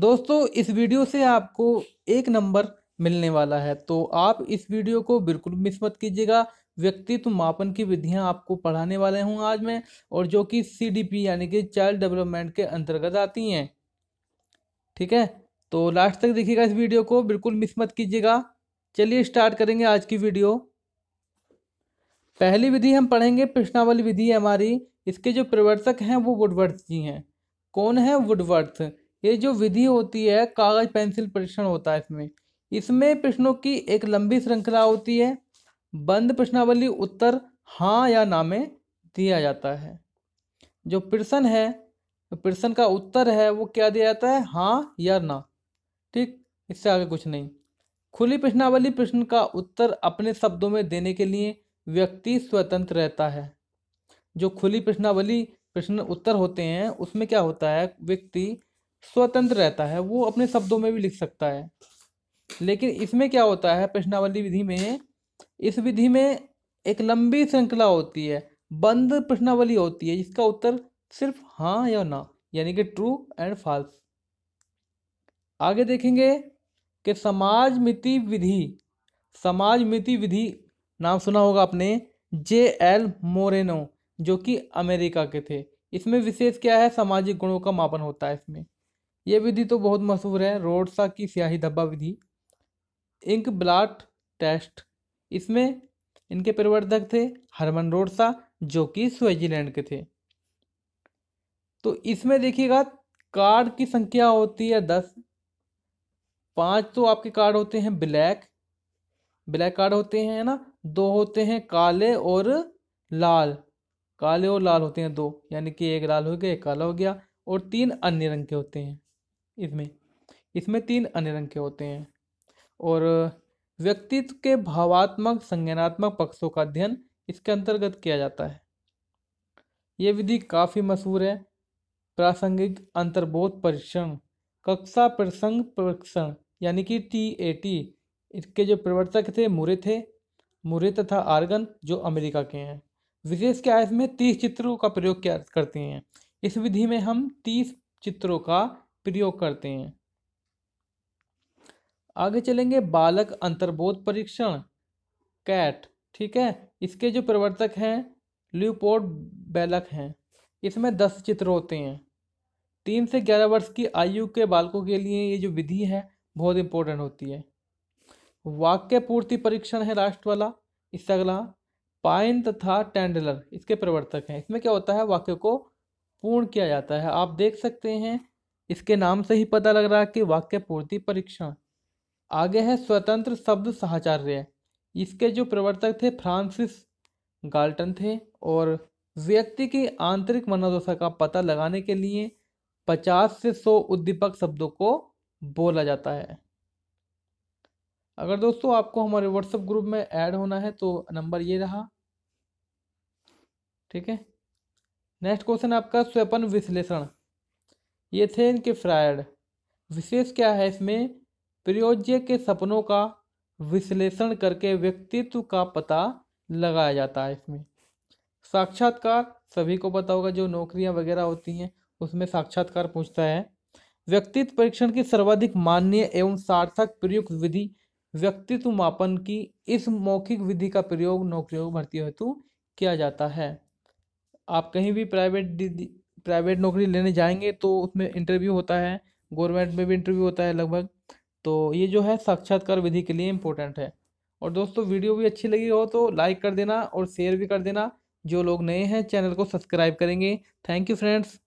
दोस्तों इस वीडियो से आपको एक नंबर मिलने वाला है तो आप इस वीडियो को बिल्कुल मिस मत कीजिएगा व्यक्तित्व मापन की विधियां आपको पढ़ाने वाले हूं आज मैं और जो कि सीडीपी यानी कि चाइल्ड डेवलपमेंट के अंतर्गत आती हैं ठीक है तो लास्ट तक देखिएगा इस वीडियो को बिल्कुल मिस मत कीजिएगा चलिए स्टार्ट करेंगे आज की वीडियो पहली विधि हम पढ़ेंगे प्रश्नावली विधि हमारी इसके जो प्रवर्तक हैं वो वुडवर्थ जी हैं कौन है वुडवर्थ ये जो विधि होती है कागज पेंसिल परीक्षण होता है इसमें इसमें प्रश्नों की एक लंबी श्रृंखला होती है बंद प्रश्नावली उत्तर हाँ या ना में दिया जाता है जो प्रश्न है प्रश्न का उत्तर है वो क्या दिया जाता है हाँ या ना ठीक इससे आगे कुछ नहीं खुली प्रश्नावली प्रश्न का उत्तर अपने शब्दों में देने के लिए व्यक्ति स्वतंत्र रहता है जो खुली प्रश्नावली प्रश्न उत्तर होते हैं उसमें क्या होता है व्यक्ति स्वतंत्र रहता है वो अपने शब्दों में भी लिख सकता है लेकिन इसमें क्या होता है प्रश्नावली विधि में इस विधि में एक लंबी श्रृंखला होती है बंद प्रश्नावली होती है जिसका उत्तर सिर्फ हाँ या ना यानी कि ट्रू एंड फॉल्स आगे देखेंगे कि समाज मिति विधि समाज मिति विधि नाम सुना होगा आपने जे एल मोरेनो जो कि अमेरिका के थे इसमें विशेष क्या है सामाजिक गुणों का मापन होता है इसमें यह विधि तो बहुत मशहूर है रोडसा की स्याही धब्बा विधि इंक ब्लाट टेस्ट इसमें इनके प्रवर्धक थे हरमन रोडसा जो कि स्विट्जरलैंड के थे तो इसमें देखिएगा कार्ड की संख्या होती है दस पांच तो आपके कार्ड होते हैं ब्लैक ब्लैक कार्ड होते हैं ना दो होते हैं काले और लाल काले और लाल होते हैं दो यानी कि एक लाल हो गया एक काला हो गया और तीन अन्य रंग के होते हैं इसमें इसमें तीन अन्य रंग के होते हैं और व्यक्तित्व के भावात्मक संज्ञानात्मक पक्षों का अध्ययन इसके अंतर्गत किया जाता है ये विधि काफ़ी मशहूर है प्रासंगिक अंतर्बोध परीक्षण कक्षा प्रसंग परीक्षण यानी कि टी ए टी इसके जो प्रवर्तक थे मुरे थे मुरे तथा आर्गन जो अमेरिका के हैं विशेष क्या है इसमें तीस चित्रों का प्रयोग किया करते हैं इस विधि में हम तीस चित्रों का प्रयोग करते हैं आगे चलेंगे बालक अंतर्बोध परीक्षण कैट ठीक है इसके जो प्रवर्तक हैं ल्यूपोर्ट बैलक हैं इसमें दस चित्र होते हैं तीन से ग्यारह वर्ष की आयु के बालकों के लिए ये जो विधि है बहुत इंपॉर्टेंट होती है वाक्य पूर्ति परीक्षण है राष्ट्र वाला इससे अगला पाइन तथा टेंडलर इसके प्रवर्तक हैं इसमें क्या होता है वाक्य को पूर्ण किया जाता है आप देख सकते हैं इसके नाम से ही पता लग रहा है कि वाक्य पूर्ति परीक्षण आगे है स्वतंत्र शब्द साहचार्य इसके जो प्रवर्तक थे फ्रांसिस गाल्टन थे और व्यक्ति की आंतरिक मनोदशा का पता लगाने के लिए पचास से सौ उद्दीपक शब्दों को बोला जाता है अगर दोस्तों आपको हमारे व्हाट्सएप ग्रुप में ऐड होना है तो नंबर ये रहा ठीक है नेक्स्ट क्वेश्चन आपका स्वपन विश्लेषण येथेन के फ्रायड विशेष क्या है इसमें प्रयोज्य के सपनों का विश्लेषण करके व्यक्तित्व का पता लगाया जाता है इसमें साक्षात्कार सभी को पता होगा जो नौकरियां वगैरह होती हैं उसमें साक्षात्कार पूछता है व्यक्तित्व परीक्षण की सर्वाधिक मान्य एवं सार्थक प्रयुक्त विधि व्यक्तित्व मापन की इस मौखिक विधि का प्रयोग नौकरियों भर्ती हेतु किया जाता है आप कहीं भी प्राइवेट प्राइवेट नौकरी लेने जाएंगे तो उसमें इंटरव्यू होता है गवर्नमेंट में भी इंटरव्यू होता है लगभग तो ये जो है साक्षात्कार विधि के लिए इम्पोर्टेंट है और दोस्तों वीडियो भी अच्छी लगी हो तो लाइक कर देना और शेयर भी कर देना जो लोग नए हैं चैनल को सब्सक्राइब करेंगे थैंक यू फ्रेंड्स